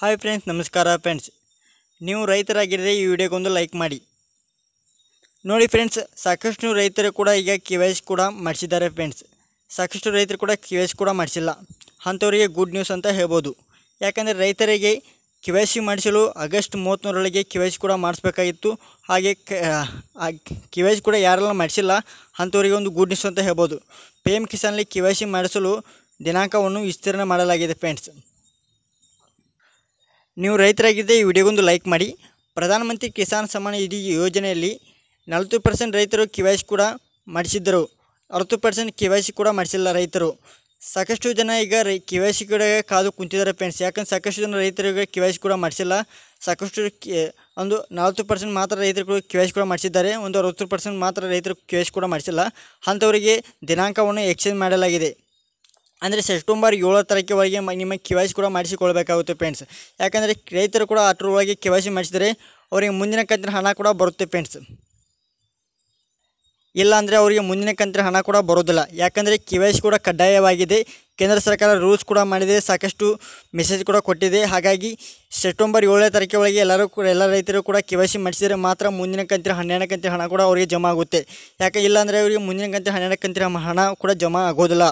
hi friends ನಮಸ್ಕಾರ friends ನೀವು ರೈತರಾಗಿದ್ದರೆ ಈ ವಿಡಿಯೋಗೊಂದು ಲೈಕ್ ಮಾಡಿ ನೋಡಿ ಫ್ರೆಂಡ್ಸ್ ಸಾಕಷ್ಟು ರೈತರು ಕೂಡ ಈಗ ಕೆ ಕೂಡ ಮಾಡಿಸಿದ್ದಾರೆ ಫ್ರೆಂಡ್ಸ್ ಸಾಕಷ್ಟು ರೈತರು ಕೂಡ ಕಿವೈಸ್ ಕೂಡ ಮಾಡಿಸಿಲ್ಲ ಅಂಥವರಿಗೆ ಗುಡ್ ನ್ಯೂಸ್ ಅಂತ ಹೇಳ್ಬೋದು ಯಾಕಂದರೆ ರೈತರಿಗೆ ಕೆ ಮಾಡಿಸಲು ಆಗಸ್ಟ್ ಮೂವತ್ತ್ಮೂರರೊಳಗೆ ಕೆ ಕೂಡ ಮಾಡಿಸ್ಬೇಕಾಗಿತ್ತು ಹಾಗೆ ಕೆ ಕೂಡ ಯಾರೆಲ್ಲ ಮಾಡಿಸಿಲ್ಲ ಅಂಥವರಿಗೆ ಒಂದು ಗುಡ್ ನ್ಯೂಸ್ ಅಂತ ಹೇಳ್ಬೋದು ಪಿ ಎಂ ಕಿಸಾನ್ಲಿ ಕೆ ಮಾಡಿಸಲು ದಿನಾಂಕವನ್ನು ವಿಸ್ತೀರ್ಣ ಮಾಡಲಾಗಿದೆ ಫ್ರೆಂಡ್ಸ್ ನೀವು ರೈತರಾಗಿದ್ದರೆ ಈ ವಿಡಿಯೋಗೊಂದು ಲೈಕ್ ಮಾಡಿ ಪ್ರಧಾನಮಂತ್ರಿ ಕಿಸಾನ್ ಸಮ್ಮಾನ್ ನಿಧಿ ಯೋಜನೆಯಲ್ಲಿ ನಲವತ್ತು ಪರ್ಸೆಂಟ್ ರೈತರು ಕಿವಾಯಿಸಿ ಕೂಡ ಮಾಡಿಸಿದ್ದರು ಅರವತ್ತು ಪರ್ಸೆಂಟ್ ಕೆ ಕೂಡ ಮಾಡಿಸಿಲ್ಲ ರೈತರು ಸಾಕಷ್ಟು ಜನ ಈಗ ರೈ ಕೆ ಕೂಡ ಕಾದು ಕುಂತಿದ್ದಾರೆ ಫ್ರೆಂಡ್ಸ್ ಯಾಕಂದ್ರೆ ಸಾಕಷ್ಟು ಜನ ರೈತರಿಗೆ ಕೆ ಕೂಡ ಮಾಡಿಸಿಲ್ಲ ಸಾಕಷ್ಟು ಒಂದು ನಲವತ್ತು ಪರ್ಸೆಂಟ್ ಮಾತ್ರ ರೈತರು ಕೆ ವೈ ಕೂಡ ಮಾಡಿಸಿದ್ದಾರೆ ಒಂದು ಅರವತ್ತು ಪರ್ಸೆಂಟ್ ಮಾತ್ರ ರೈತರು ಕೆ ಕೂಡ ಮಾಡಿಸಿಲ್ಲ ಅಂಥವರಿಗೆ ದಿನಾಂಕವನ್ನು ಎಕ್ಸ್ಚೇಂಜ್ ಮಾಡಲಾಗಿದೆ ಅಂದರೆ ಸೆಪ್ಟೆಂಬರ್ ಏಳು ತಾರೀಕು ಒಳಗೆ ನಿಮ್ಮ ಕೆ ವೈ ಸಿ ಕೂಡ ಮಾಡಿಸಿಕೊಳ್ಬೇಕಾಗುತ್ತೆ ಫ್ರೆಂಡ್ಸ್ ಯಾಕಂದರೆ ರೈತರು ಕೂಡ ಅಷ್ಟರೊಳಗೆ ಕೆ ವೈ ಸಿ ಮಾಡಿಸಿದರೆ ಅವರಿಗೆ ಮುಂದಿನ ಕಂತಿನ ಹಣ ಕೂಡ ಬರುತ್ತೆ ಫ್ರೆಂಡ್ಸ್ ಇಲ್ಲಾಂದರೆ ಅವರಿಗೆ ಮುಂದಿನ ಕಂತಿನ ಹಣ ಕೂಡ ಬರೋದಿಲ್ಲ ಯಾಕಂದರೆ ಕೆ ವೈ ಸಿ ಕೂಡ ಕಡ್ಡಾಯವಾಗಿದೆ ಕೇಂದ್ರ ಸರ್ಕಾರ ರೂಲ್ಸ್ ಕೂಡ ಮಾಡಿದೆ ಸಾಕಷ್ಟು ಮೆಸೇಜ್ ಕೂಡ ಕೊಟ್ಟಿದೆ ಹಾಗಾಗಿ ಸೆಪ್ಟೆಂಬರ್ ಏಳನೇ ತಾರೀಕು ಒಳಗೆ ಎಲ್ಲರೂ ಕೂಡ ಎಲ್ಲ ರೈತರು ಕೂಡ ಕೆ ವೈ ಸಿ ಮಾಡಿಸಿದರೆ ಮಾತ್ರ ಮುಂದಿನ ಕಂತಿನ ಹನ್ನೆರಡು ಕಂತಿನ ಹಣ ಕೂಡ ಅವರಿಗೆ ಜಮಾ ಆಗುತ್ತೆ ಯಾಕೆ ಇಲ್ಲಾಂದರೆ ಅವರಿಗೆ ಮುಂದಿನ ಕಂತಿನ ಹನ್ನೆರಡು ಕಂತಿನ ಹಣ ಕೂಡ ಜಮಾ ಆಗೋದಿಲ್ಲ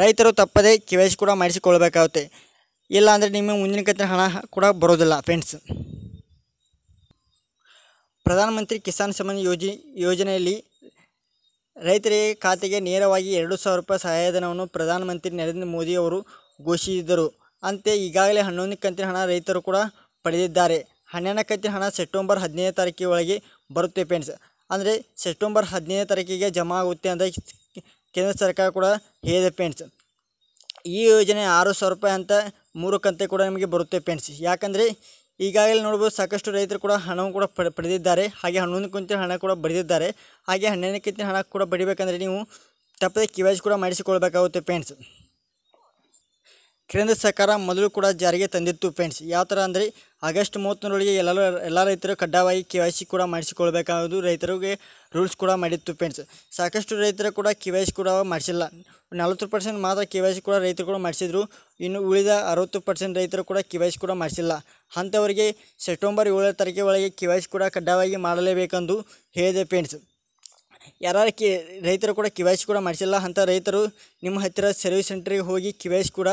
ರೈತರು ತಪ್ಪದೇ ಕೆ ವೈ ಸಿ ಕೂಡ ಮಾಡಿಸಿಕೊಳ್ಬೇಕಾಗುತ್ತೆ ಇಲ್ಲ ಅಂದರೆ ನಿಮ್ಮ ಮುಂದಿನ ಕತ್ತಿನ ಹಣ ಕೂಡ ಬರೋದಿಲ್ಲ ಫ್ರೆಂಡ್ಸ್ ಪ್ರಧಾನಮಂತ್ರಿ ಕಿಸಾನ್ ಸಮ್ಮಾನ್ ಯೋಜಿ ಯೋಜನೆಯಲ್ಲಿ ರೈತರಿಗೆ ಖಾತೆಗೆ ನೇರವಾಗಿ ಎರಡು ಸಾವಿರ ರೂಪಾಯಿ ಸಹಾಯಧನವನ್ನು ಪ್ರಧಾನಮಂತ್ರಿ ನರೇಂದ್ರ ಮೋದಿ ಅವರು ಘೋಷಿಸಿದರು ಅಂತೆ ಈಗಾಗಲೇ ಹನ್ನೊಂದು ಕಂತಿನ ಹಣ ರೈತರು ಕೂಡ ಪಡೆದಿದ್ದಾರೆ ಹನ್ನೆರಡನೇ ಕಂತಿನ ಹಣ ಸೆಪ್ಟೆಂಬರ್ ಹದಿನೈದನೇ ತಾರೀಕಿನೊಳಗೆ ಒಳಗೆ ಬರುತ್ತೆ ಫ್ರೆಂಡ್ಸ್ ಅಂದರೆ ಸೆಪ್ಟೆಂಬರ್ ಹದಿನೈದನೇ ತಾರೀಕಿಗೆ ಜಮಾ ಆಗುತ್ತೆ ಅಂದರೆ ಕೇಂದ್ರ ಸರ್ಕಾರ ಕೂಡ ಹೇಳಿದೆ ಪೇಂಟ್ಸ್ ಈ ಯೋಜನೆ ಆರು ಸಾವಿರ ರೂಪಾಯಿ ಅಂತ ಮೂರು ಕಂತೆ ಕೂಡ ನಿಮಗೆ ಬರುತ್ತೆ ಫ್ರೆಂಡ್ಸ್ ಯಾಕಂದರೆ ಈಗಾಗಲೇ ನೋಡ್ಬೋದು ಸಾಕಷ್ಟು ರೈತರು ಕೂಡ ಹಣವನ್ನು ಕೂಡ ಪಡೆದಿದ್ದಾರೆ ಹಾಗೆ ಹನ್ನೊಂದು ಕಂತಿನ ಹಣ ಕೂಡ ಬಡಿದಿದ್ದಾರೆ ಹಾಗೆ ಹನ್ನೆರಡನೇ ಕಂತಿನ ಹಣ ಕೂಡ ಬಡಿಬೇಕಂದ್ರೆ ನೀವು ತಪ್ಪದೆ ಕಿವಾಜ್ ಕೂಡ ಮಾಡಿಸಿಕೊಳ್ಬೇಕಾಗುತ್ತೆ ಫ್ರೆಂಡ್ಸ್ ಕೇಂದ್ರ ಸರ್ಕಾರ ಮೊದಲು ಕೂಡ ಜಾರಿಗೆ ತಂದಿತ್ತು ಫ್ರೆಂಡ್ಸ್ ಯಾವ ಥರ ಅಂದರೆ ಆಗಸ್ಟ್ ಮೂವತ್ತೊಂದರೊಳಗೆ ಎಲ್ಲರೂ ಎಲ್ಲ ರೈತರು ಕಡ್ಡಾಯವಾಗಿ ಕೆ ವೈ ಸಿ ಕೂಡ ಮಾಡಿಸಿಕೊಳ್ಬೇಕಾಗೋದು ರೈತರಿಗೆ ರೂಲ್ಸ್ ಕೂಡ ಮಾಡಿತ್ತು ಫ್ರೆಂಡ್ಸ್ ಸಾಕಷ್ಟು ರೈತರು ಕೂಡ ಕೆ ವೈ ಸಿ ಕೂಡ ಮಾಡಿಸಿಲ್ಲ ನಲವತ್ತು ಪರ್ಸೆಂಟ್ ಮಾತ್ರ ಕೆ ವೈ ಸಿ ಕೂಡ ರೈತರು ಕೂಡ ಮಾಡಿಸಿದ್ರು ಇನ್ನು ಉಳಿದ ಅರವತ್ತು ಪರ್ಸೆಂಟ್ ರೈತರು ಕೂಡ ಕೆ ವೈ ಸಿ ಕೂಡ ಮಾಡಿಸಿಲ್ಲ ಅಂಥವರಿಗೆ ಸೆಪ್ಟೆಂಬರ್ ಏಳನೇ ತಾರೀಕಿನ ಒಳಗೆ ಕೆ ವೈ ಸಿ ಕೂಡ ಕಡ್ಡಾಯವಾಗಿ ಮಾಡಲೇಬೇಕೆಂದು ಹೇಳಿದೆ ಫ್ರೆಂಡ್ಸ್ ಯಾರು ಕಿ ರೈತರು ಕೂಡ ಕೆ ಕೂಡ ಮಾಡಿಸಿಲ್ಲ ಅಂತ ರೈತರು ನಿಮ್ಮ ಹತ್ತಿರ ಸರ್ವಿಸ್ ಸೆಂಟ್ರಿಗೆ ಹೋಗಿ ಕೆ ಕೂಡ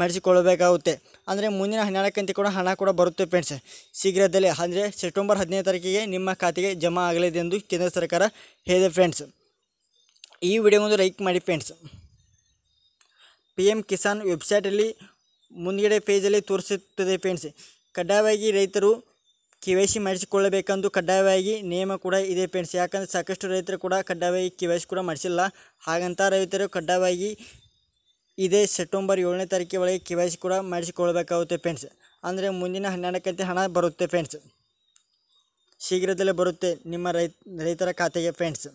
ಮಾಡಿಸಿಕೊಳ್ಳಬೇಕಾಗುತ್ತೆ ಅಂದರೆ ಮುಂದಿನ ಹನ್ನೆರಡಕ್ಕಂತೆ ಕೂಡ ಹಣ ಕೂಡ ಬರುತ್ತೆ ಫ್ರೆಂಡ್ಸ್ ಶೀಘ್ರದಲ್ಲೇ ಅಂದರೆ ಸೆಪ್ಟೆಂಬರ್ ಹದಿನೈದು ತಾರೀಕಿಗೆ ನಿಮ್ಮ ಖಾತೆಗೆ ಜಮಾ ಆಗಲಿದೆ ಎಂದು ಕೇಂದ್ರ ಸರ್ಕಾರ ಹೇಳಿದೆ ಫ್ರೆಂಡ್ಸ್ ಈ ವಿಡಿಯೋ ಒಂದು ಲೈಕ್ ಮಾಡಿ ಫ್ರೆಂಡ್ಸ್ ಪಿ ಎಮ್ ಕಿಸಾನ್ ವೆಬ್ಸೈಟಲ್ಲಿ ಮುಂದಗಡೆ ಪೇಜಲ್ಲಿ ತೋರಿಸುತ್ತದೆ ಫ್ರೆಂಡ್ಸ್ ಕಡ್ಡಾಯವಾಗಿ ರೈತರು ಕೆ ವೈ ಸಿ ಮಾಡಿಸಿಕೊಳ್ಳಬೇಕೆಂದು ಕಡ್ಡಾಯವಾಗಿ ನಿಯಮ ಕೂಡ ಇದೆ ಫ್ರೆಂಡ್ಸ್ ಯಾಕಂದರೆ ಸಾಕಷ್ಟು ರೈತರು ಕೂಡ ಕಡ್ಡಾಯವಾಗಿ ಕೆ ವೈ ಸಿ ಕೂಡ ಮಾಡಿಸಿಲ್ಲ ಹಾಗಂತ ರೈತರು ಕಡ್ಡಾಯವಾಗಿ ಇದೇ ಸೆಪ್ಟೆಂಬರ್ ಏಳನೇ ತಾರೀಕಿನ ಒಳಗೆ ಕೆ ವೈ ಸಿ ಕೂಡ ಮಾಡಿಸಿಕೊಳ್ಳಬೇಕಾಗುತ್ತೆ ಫ್ರೆಂಡ್ಸ್ ಅಂದರೆ ಮುಂದಿನ ಹನ್ನೆರಡಕ್ಕಂತೆ ಹಣ ಬರುತ್ತೆ ಫ್ರೆಂಡ್ಸ್ ಶೀಘ್ರದಲ್ಲೇ ಬರುತ್ತೆ ನಿಮ್ಮ ರೈ ರೈತರ ಖಾತೆಗೆ ಫ್ರೆಂಡ್ಸ್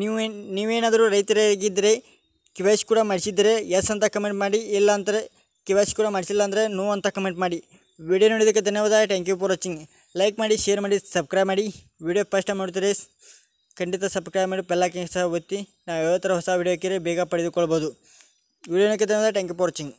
ನೀವೇ ನೀವೇನಾದರೂ ರೈತರಾಗಿದ್ದರೆ ಕೆ ವೈ ಸಿ ಕೂಡ ಮಾಡಿಸಿದರೆ ಎಸ್ ಅಂತ ಕಮೆಂಟ್ ಮಾಡಿ ಇಲ್ಲ ಅಂದರೆ ಕೆ ಕೂಡ ಮಾಡಿಸಿಲ್ಲ ಅಂದರೆ ನೋ ಅಂತ ಕಮೆಂಟ್ ಮಾಡಿ ವಿಡಿಯೋ ನೋಡೋದಕ್ಕೆ ಧನ್ಯವಾದ thank you for watching like ಮಾಡಿ ಶೇರ್ ಮಾಡಿ ಸಬ್ಸ್ಕ್ರೈಬ್ ಮಾಡಿ ವಿಡಿಯೋ ಫಸ್ಟ್ ಟೈಮ್ ನೋಡ್ತೀರಿ ಖಂಡಿತ ಸಬ್ಸ್ಕ್ರೈಬ್ ಮಾಡಿ ಪೆಲ್ಲ ಸಹ ಒತ್ತಿ ನಾವು ಯಾವ ಥರ ಹೊಸ ವಿಡಿಯೋ ಕೇರಿ ಬೇಗ ಪಡೆದುಕೊಳ್ಬೋದು ವಿಡಿಯೋ ನೋಡೋಕ್ಕೆ ಧನ್ಯವಾದ ಥ್ಯಾಂಕ್ ಯು ಫಾರ್ ವಾಚಿಂಗ್